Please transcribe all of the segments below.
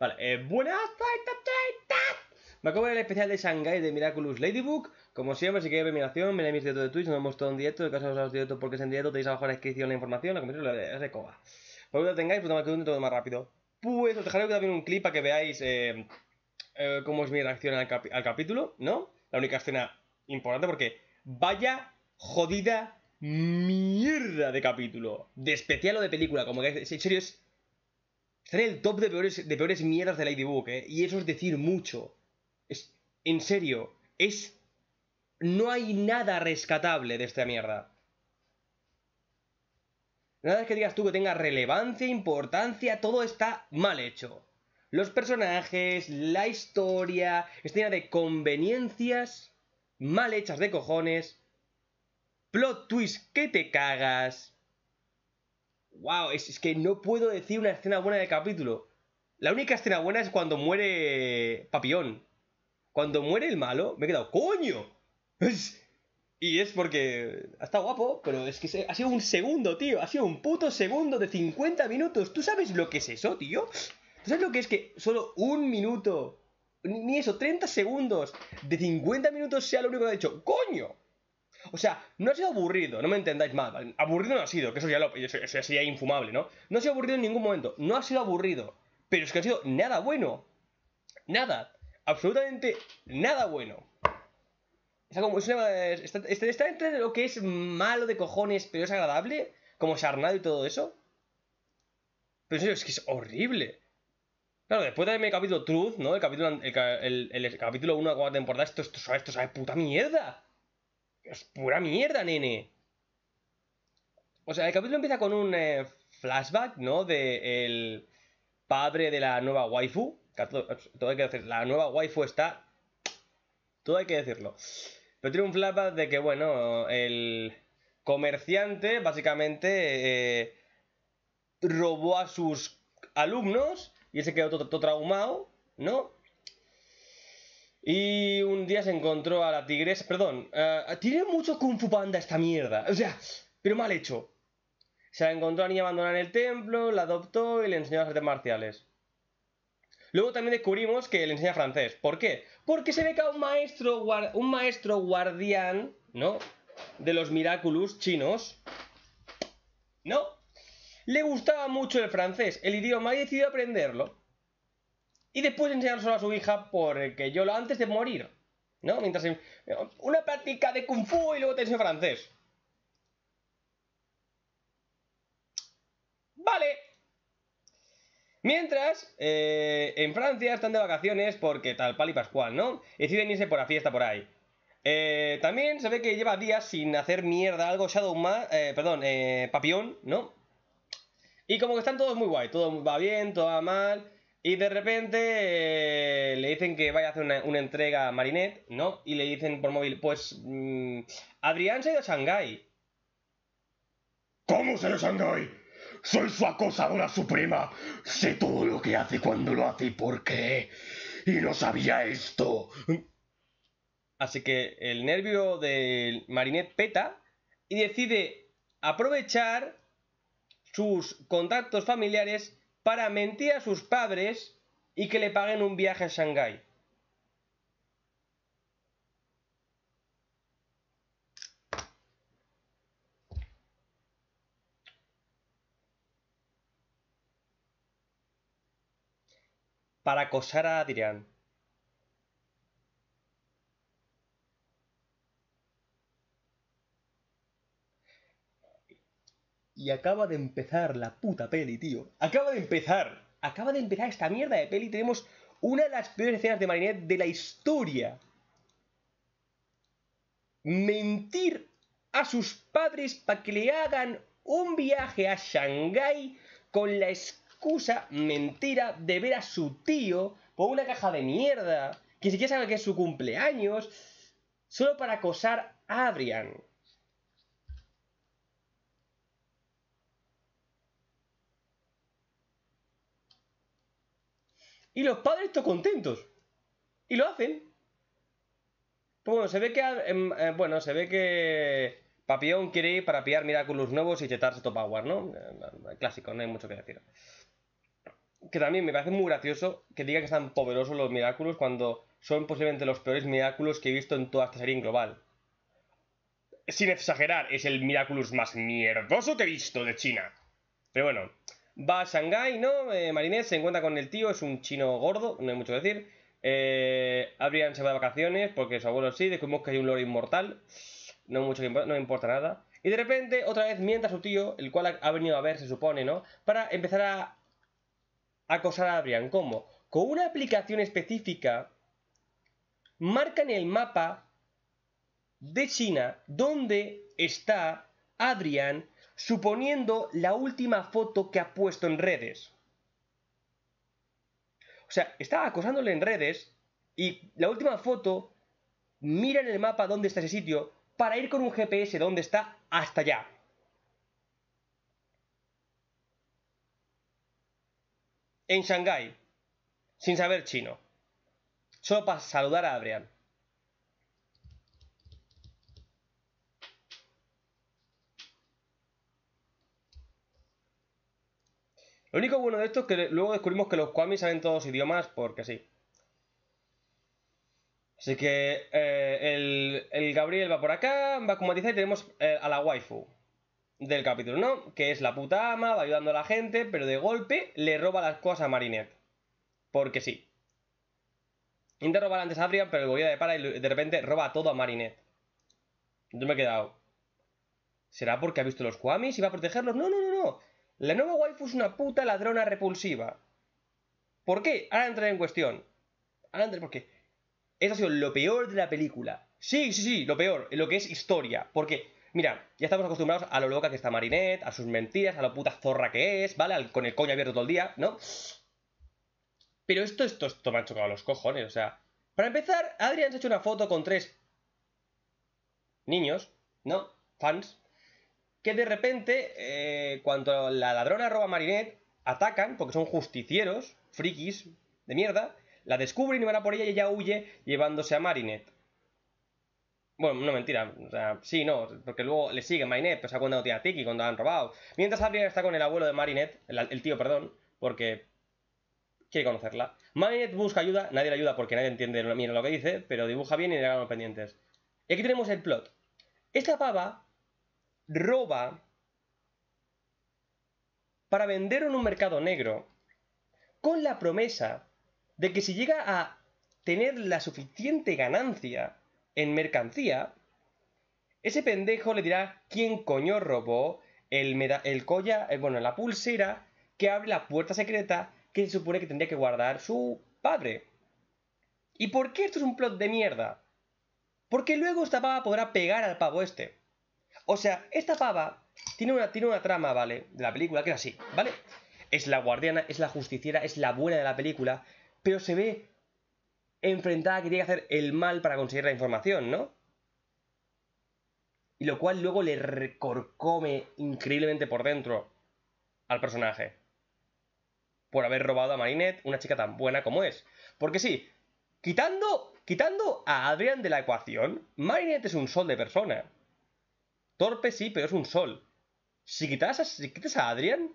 Vale, eh, buenas me acabo de ver el especial de Shanghai de Miraculous Ladybug. Como siempre, si queréis ver mi reacción, mirad mis directos de Twitch, no hemos todo en directo. En caso de los directo, porque es en directo, tenéis abajo en la descripción la información, la comisión es de coba. Por lo tengáis, pues más un todo más rápido. Pues os dejaré también un clip para que veáis eh, eh cómo es mi reacción al, al, capítulo, ¿no? La única escena importante porque vaya jodida mierda de capítulo. De especial o de película, como que en serio es Está el top de peores, de peores mierdas de Ladybug, ¿eh? Y eso es decir mucho. Es, en serio, es... No hay nada rescatable de esta mierda. Nada que digas tú que tenga relevancia, importancia, todo está mal hecho. Los personajes, la historia, es llena de conveniencias mal hechas de cojones, plot twist que te cagas wow, es, que no puedo decir una escena buena del capítulo. La única escena buena es cuando muere Papión. Cuando muere el malo, me he quedado, ¡coño! y es porque ha guapo, pero es que ha sido un segundo, tío. Ha sido un puto segundo de 50 minutos. ¿Tú sabes lo que es eso, tío? ¿Tú sabes lo que es que solo un minuto, ni eso, 30 segundos de 50 minutos sea lo único que ha dicho? ¡Coño! O sea, no ha sido aburrido, no me entendáis mal, Aburrido no ha sido, que eso ya, lo, sería infumable, ¿no? No ha sido aburrido en ningún momento, no ha sido aburrido, pero es que ha sido nada bueno. Nada, absolutamente nada bueno. Está como, es está, entre lo que es malo de cojones, pero es agradable, como Sarnado y todo eso. Pero en es que es horrible. Claro, después de mi capítulo Truth, ¿no? El capítulo, el, capítulo 1 de la temporada, esto, esto, esto, esto sabe puta mierda es pura mierda, nene. O sea, el capítulo empieza con un eh, flashback, ¿no? De el padre de la nueva waifu. Todo, hay que decir, la nueva waifu está... Todo hay que decirlo. Pero tiene un flashback de que, bueno, el comerciante básicamente eh, robó a sus alumnos y ese quedó todo, todo traumado, ¿no? Y un día se encontró a la tigresa. Perdón, eh, tiene mucho Kung Fu Panda esta mierda. O sea, pero mal hecho. Se la encontró a la niña abandonada en el templo, la adoptó y le enseñó las artes marciales. Luego también descubrimos que le enseña francés. ¿Por qué? Porque se ve que un maestro, un maestro guardián, ¿no? De los Miraculous chinos. ¿No? Le gustaba mucho el francés, el idioma, y decidió aprenderlo y después enseñárselo a su hija porque eh, yo lo antes de morir, ¿no? Mientras una práctica de kung fu y luego te enseño francés. Vale. Mientras, eh, en Francia están de vacaciones porque tal pal y pascual, ¿no? Deciden irse por la fiesta por ahí. Eh, también se ve que lleva días sin hacer mierda algo Shadow eh, perdón, eh, Papión, ¿no? Y como que están todos muy guay, todo va bien, todo va mal. Y de repente eh, le dicen que vaya a hacer una, entrega a Marinette, ¿no? Y le dicen por móvil, pues mm, Adrián se ha ido a Shanghái. ¿Cómo se ha ido a Shanghái? Soy su acosadora suprema. Sé todo lo que hace, cuando lo hace y por qué. Y no sabía esto. Así que el nervio de Marinette peta y decide aprovechar sus contactos familiares para mentir a sus padres y que le paguen un viaje a Shanghái. Para acosar a Adrián. Y acaba de empezar la puta peli, tío. Acaba de empezar. Acaba de empezar esta mierda de peli. Tenemos una de las peores escenas de Marinette de la historia. Mentir a sus padres para que le hagan un viaje a Shanghái con la excusa mentira de ver a su tío por una caja de mierda, que siquiera sabe que es su cumpleaños, solo para acosar a Adrian. Y los padres están contentos. Y lo hacen. Pues bueno, se ve que. Em, eh, bueno, se ve que. Papión quiere ir para pillar Miraculous nuevos y chetarse Top power, ¿no? Eh, clásico, no hay mucho que decir. Que también me parece muy gracioso que diga que están poderosos los Miraculous cuando son posiblemente los peores Miraculous que he visto en toda esta serie global. Sin exagerar, es el Miraculous más mierdoso que he visto de China. Pero bueno, Va a Shanghái, ¿no? Eh, Marinés se encuentra con el tío, es un chino gordo, no hay mucho que decir. Eh, Adrian se va de vacaciones porque su abuelo sí, descubrimos que hay un loro inmortal. No mucho no importa nada. Y de repente, otra vez, a su tío, el cual ha venido a ver, se supone, ¿no? Para empezar a acosar a Adrian. ¿Cómo? Con una aplicación específica, marcan el mapa de China donde está Adrian suponiendo la última foto que ha puesto en redes. O sea, está acosándole en redes y la última foto mira en el mapa dónde está ese sitio para ir con un GPS dónde está hasta allá. En Shanghái, sin saber chino. Solo para saludar a Adrián. Lo único bueno de esto es que luego descubrimos que los kwamis saben todos idiomas porque sí. Así que eh, el, Gabriel va por acá, va como comatizar y tenemos eh, a la waifu del capítulo, ¿no? Que es la puta ama, va ayudando a la gente, pero de golpe le roba las cosas a Marinette. Porque sí. Intenta robar antes a Adrian, pero el gobierno de para y de repente roba todo a Marinette. Yo me he quedado. ¿Será porque ha visto los Kwamis y va a protegerlos? No, no, no, no. La nueva wife es una puta ladrona repulsiva. ¿Por qué? Ahora entraré en cuestión. Ahora entraré porque eso ha sido lo peor de la película. Sí, sí, sí, lo peor, lo que es historia. Porque, mira, ya estamos acostumbrados a lo loca que está Marinette, a sus mentiras, a lo puta zorra que es, ¿vale? con el coño abierto todo el día, ¿no? Pero esto, esto, esto me ha chocado los cojones, o sea. Para empezar, Adrián se ha hecho una foto con tres niños, ¿no? Fans, que de repente, eh, cuando la ladrona roba a Marinette, atacan, porque son justicieros, frikis, de mierda, la descubren y van a por ella y ella huye llevándose a Marinette. Bueno, no mentira, o sea, sí, no, porque luego le sigue Marinette, o pues sea, cuando tiene a Tiki, cuando la han robado. Mientras Adrian está con el abuelo de Marinette, el, tío, perdón, porque quiere conocerla. Marinette busca ayuda, nadie le ayuda porque nadie entiende lo que dice, pero dibuja bien y le dan los pendientes. Y aquí tenemos el plot. Esta pava roba para vender en un mercado negro con la promesa de que si llega a tener la suficiente ganancia en mercancía, ese pendejo le dirá quién coño robó el, el collar, eh, bueno, la pulsera que abre la puerta secreta que se supone que tendría que guardar su padre. ¿Y por qué esto es un plot de mierda? Porque luego esta pava podrá pegar al pavo este. O sea, esta pava tiene una, tiene una trama, ¿vale? De la película, que es así, ¿vale? Es la guardiana, es la justiciera, es la buena de la película, pero se ve enfrentada que tiene que hacer el mal para conseguir la información, ¿no? Y lo cual luego le recorcome increíblemente por dentro al personaje. Por haber robado a Marinette, una chica tan buena como es. Porque sí, quitando, quitando a Adrian de la ecuación, Marinette es un sol de persona. Torpe sí, pero es un sol. Si quitas a, si Adrian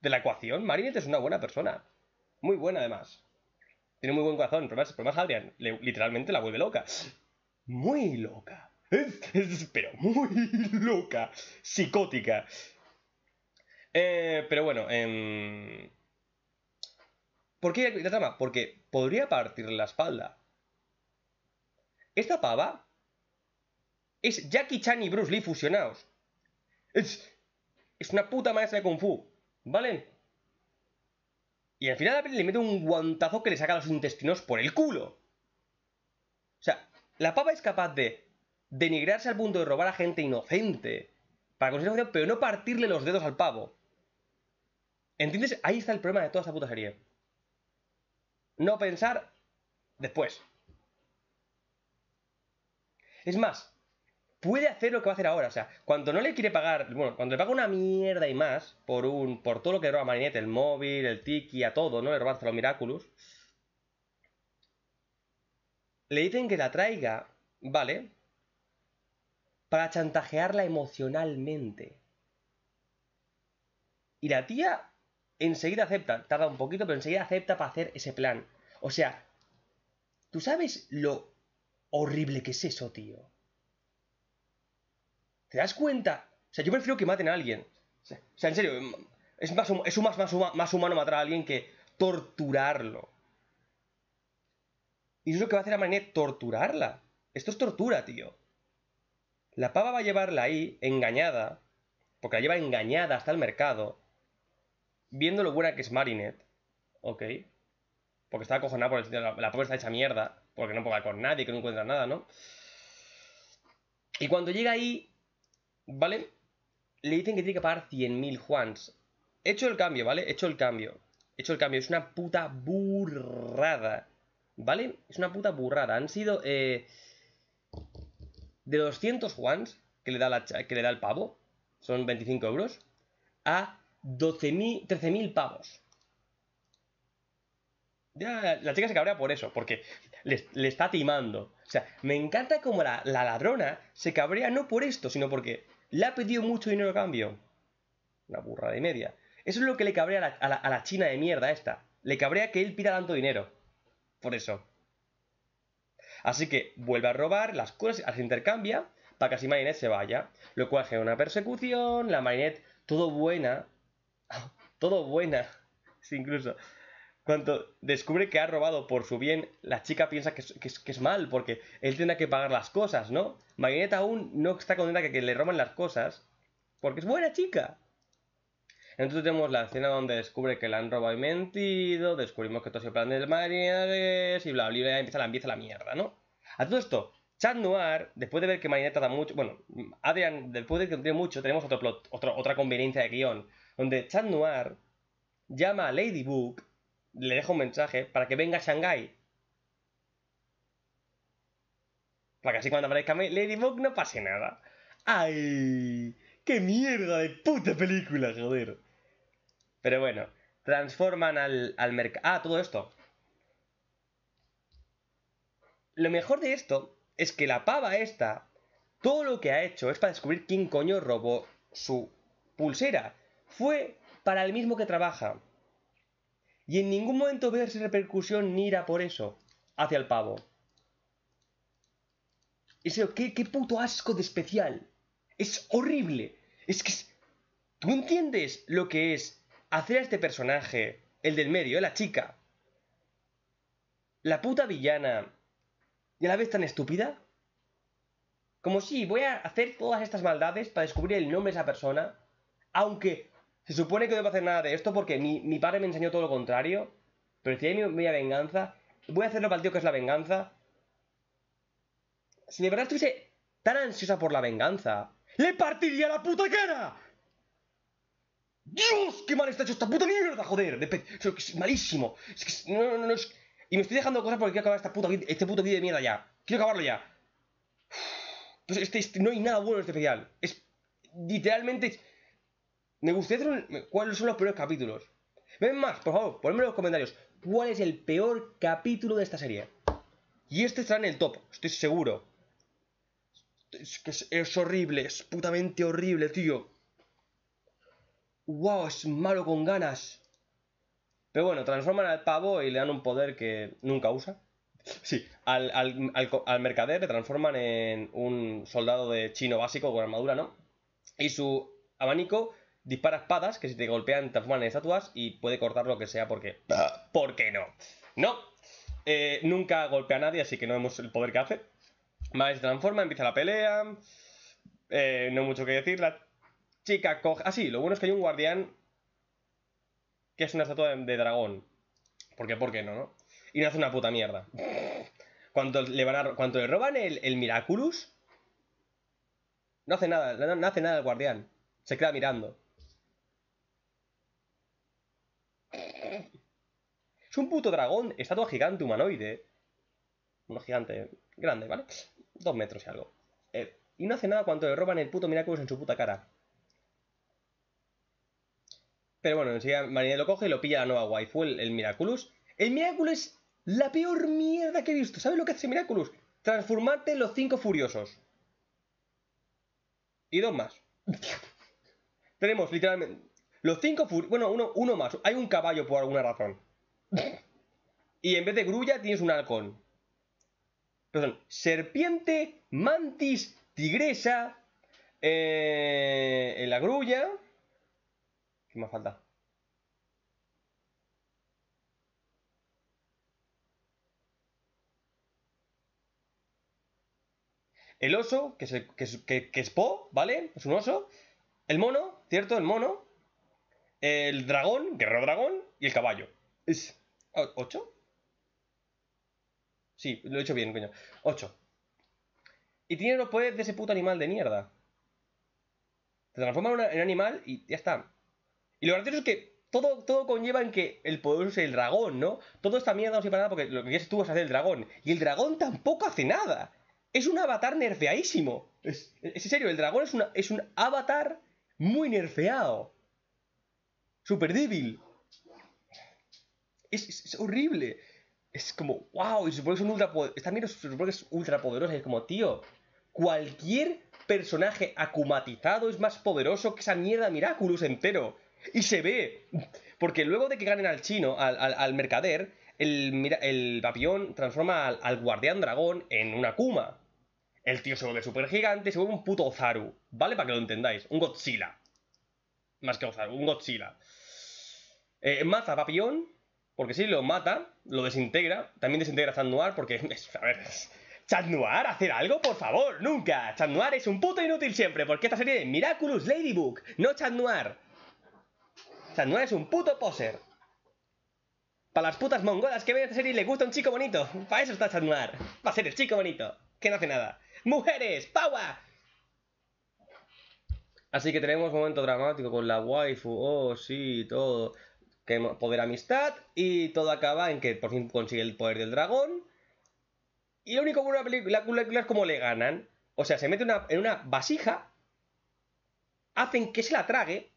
de la ecuación, Marinette es una buena persona. Muy buena, además. Tiene muy buen corazón. Pero más, Adrian literalmente la vuelve loca. Muy loca. Es, pero muy loca. Psicótica. Eh, pero bueno. Em, ¿Por qué la trama? Porque podría partirle la espalda. Esta pava es Jackie Chan y Bruce Lee fusionados. Es, una puta maestra de Kung Fu, ¿vale? Y al final le mete un guantazo que le saca los intestinos por el culo. O sea, la pava es capaz de denigrarse al punto de robar a gente inocente para conseguir pero no partirle los dedos al pavo. ¿Entiendes? Ahí está el problema de toda esta puta serie. No pensar después. Es más, puede hacer lo que va a hacer ahora. O sea, cuando no le quiere pagar, bueno, cuando le paga una mierda y más por un por todo lo que roba Marinette, el móvil, el tiki, a todo, ¿no? Le roba los Miraculous. Le dicen que la traiga, ¿vale? Para chantajearla emocionalmente. Y la tía enseguida acepta, tarda un poquito, pero enseguida acepta para hacer ese plan. O sea, ¿tú sabes lo horrible que es eso, tío? ¿Te das cuenta? O sea, yo prefiero que maten a alguien. O sea, en serio, es más, es más, más, más humano matar a alguien que torturarlo. Y eso es lo que va a hacer a Marinette, torturarla. Esto es tortura, tío. La pava va a llevarla ahí, engañada, porque la lleva engañada hasta el mercado, viendo lo buena que es Marinette, ¿ok? Porque está acojonada por el sitio, la, la pobre está hecha mierda, porque no puede con nadie, que no encuentra nada, ¿no? Y cuando llega ahí, ¿vale? Le dicen que tiene que pagar 100.000 Juans. hecho el cambio, ¿vale? hecho el cambio. hecho el cambio. Es una puta burrada. ¿Vale? Es una puta burrada. Han sido... Eh, de 200 Juans que le da, que le da el pavo, son 25 euros, a 13.000 pavos. Ya, la chica se cabrea por eso, porque le está timando. O sea, me encanta como la, ladrona se cabrea no por esto, sino porque le ha pedido mucho dinero a cambio. Una burra de media. Eso es lo que le cabrea a la, china de mierda esta. Le cabrea que él pida tanto dinero. Por eso. Así que vuelve a robar, las cosas se intercambia para que así Marinette se vaya. Lo cual genera una persecución, la Marinette todo buena. todo buena. Sí, incluso cuando descubre que ha robado por su bien, la chica piensa que es, mal, porque él tendrá que pagar las cosas, ¿no? Marinette aún no está contenta que, que le roban las cosas, porque es buena chica. Entonces tenemos la escena donde descubre que le han robado y mentido, descubrimos que todo es el plan de Marinares y bla, bla, empieza la, empieza la mierda, ¿no? A todo esto, Chat Noir, después de ver que Marinette da mucho, bueno, Adrian, después de que tiene mucho, tenemos otro plot, otra conveniencia de guión, donde Chat Noir llama a Ladybug le dejo un mensaje para que venga a Shanghái. Para que así cuando aparezca Ladybug no pase nada. ¡Ay! ¡Qué mierda de puta película, joder! Pero bueno, transforman al, al mercado... Ah, todo esto. Lo mejor de esto es que la pava esta, todo lo que ha hecho es para descubrir quién coño robó su pulsera. Fue para el mismo que trabaja y en ningún momento esa repercusión ni ira por eso hacia el pavo. ese ¿qué, qué puto asco de especial. Es horrible. Es que ¿Tú entiendes lo que es hacer a este personaje, el del medio, eh, la chica, la puta villana y a la vez tan estúpida? Como si voy a hacer todas estas maldades para descubrir el nombre de esa persona, aunque se supone que no debo hacer nada de esto porque mi, padre me enseñó todo lo contrario. Pero si hay mi, venganza, voy a hacerlo para el que es la venganza. Si de verdad estuviese tan ansiosa por la venganza, ¡le partiría la puta cara! ¡Dios! ¡Qué mal está hecho esta puta mierda! ¡Joder! es malísimo. Es que no, y me estoy dejando cosas porque quiero acabar esta puta, este puto vídeo de mierda ya. Quiero acabarlo ya. Entonces, pues este, este, no hay nada bueno en este especial. Es literalmente me gustaría cuáles son los peores capítulos. Ven más, por favor, Ponedme en los comentarios cuál es el peor capítulo de esta serie. Y este estará en el top, estoy seguro. Es que es, horrible, es putamente horrible, tío. Wow, es malo con ganas. Pero bueno, transforman al pavo y le dan un poder que nunca usa. Sí, al, al, mercader le transforman en un soldado de chino básico con armadura, ¿no? Y su abanico Dispara espadas que si te golpean transforman en estatuas y puede cortar lo que sea porque... ¿Por qué no? No. Eh, nunca golpea a nadie, así que no vemos el poder que hace. Más se transforma, empieza la pelea. Eh, no mucho que decir. La chica coge... Ah, sí, lo bueno es que hay un guardián que es una estatua de, dragón. Porque, ¿por qué no, no? Y no hace una puta mierda. Cuando le, van cuando le roban el, el Miraculous, no hace nada, no hace nada el guardián. Se queda mirando. un puto dragón, estatua gigante humanoide. Un gigante grande, ¿vale? Dos metros y algo. Eh, y no hace nada cuando le roban el puto Miraculous en su puta cara. Pero bueno, enseguida María lo coge y lo pilla la nueva waifu, el, el Miraculous. El Miraculous es la peor mierda que he visto. ¿Sabes lo que hace Miraculous? Transformarte en los cinco furiosos. Y dos más. Tenemos literalmente los cinco furiosos. Bueno, uno más. Hay un caballo por alguna razón. Y en vez de grulla tienes un halcón. Perdón, serpiente, mantis, tigresa, eh, la grulla. ¿Qué más falta? El oso, que es, Po, ¿vale? Es un oso. El mono, ¿cierto? El mono. El dragón, guerrero dragón. Y el caballo. Es ¿Ocho? Sí, lo he hecho bien, coño. Ocho. Y tiene los poderes de ese puto animal de mierda. Se transforma en animal y ya está. Y lo gracioso es que todo, todo conlleva en que el poder es el dragón, ¿no? Todo esta mierda no sirve para nada porque lo que quieres tú es hacer el dragón. Y el dragón tampoco hace nada. Es un avatar nerfeadísimo. Es, en serio, el dragón es, una, es un avatar muy nerfeado. Super débil es, horrible. Es como, wow, y se supone que son ultra También se supone que es ultra Y es como, tío, cualquier personaje acumatizado es más poderoso que esa mierda Miraculous entero. Y se ve. Porque luego de que ganen al chino, al, mercader, el, papión transforma al, guardián dragón en una akuma. El tío se vuelve super gigante, se vuelve un puto Ozaru. ¿Vale? Para que lo entendáis. Un Godzilla. Más que Ozaru, un Godzilla. Eh, maza papión porque si lo mata, lo desintegra, también desintegra a Chat Noir porque, a ver, es, Chat hacer algo, por favor, nunca. Chat Noir es un puto inútil siempre, porque esta serie de Miraculous Ladybug, no Chat Noir. Chat Noir es un puto poser. Para las putas mongolas que ven esta serie y les gusta un chico bonito. Para eso está Chat Noir. Va a ser el chico bonito, que no hace nada. ¡Mujeres! ¡Paua! Así que tenemos un momento dramático con la waifu, oh sí, todo que poder amistad y todo acaba en que por fin consigue el poder del dragón. Y lo único bueno la película, es cómo le ganan. O sea, se mete en una vasija, hacen que se la trague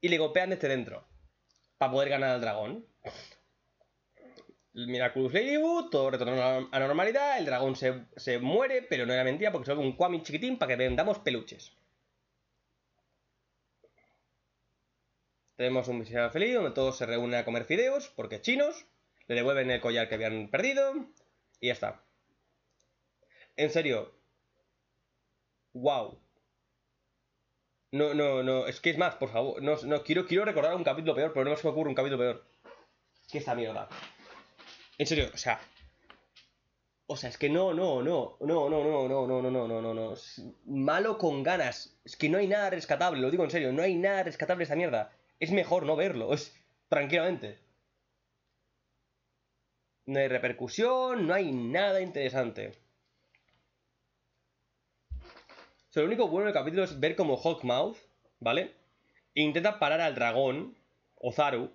y le golpean desde dentro para poder ganar al dragón. Miraculous Ladybug, todo retorna a normalidad, el dragón se, muere, pero no era mentira porque solo un cuami chiquitín para que vendamos peluches. Tenemos un miserable feliz donde todos se reúnen a comer fideos, porque chinos, le devuelven el collar que habían perdido y ya está. En serio. Wow. No, no, no, es que es más, por favor. No, no, quiero, quiero recordar un capítulo peor, pero no se me ocurre un capítulo peor. Que esta mierda. En serio, o sea. O sea, es que no, no, no, no, no, no, no, no, no, no, no, no, no. Malo con ganas. Es que no hay nada rescatable, lo digo en serio, no hay nada rescatable esta mierda es mejor no verlo, es tranquilamente. No hay repercusión, no hay nada interesante. lo único bueno del capítulo es ver como Hawkmouth, ¿vale? Intenta parar al dragón, Ozaru,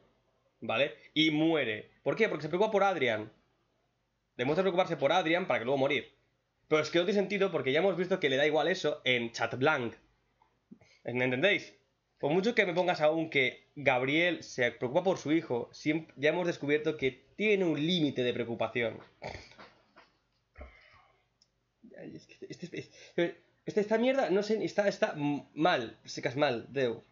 ¿vale? Y muere. ¿Por qué? Porque se preocupa por Adrian. Demuestra preocuparse por Adrian para que luego morir. Pero es que no tiene sentido porque ya hemos visto que le da igual eso en Chat Blanc. ¿Me entendéis? Por mucho que me pongas aún que Gabriel se preocupa por su hijo, ya hemos descubierto que tiene un límite de preocupación. Este, este, este, esta mierda, no sé, está, está mal, secas mal, Deu.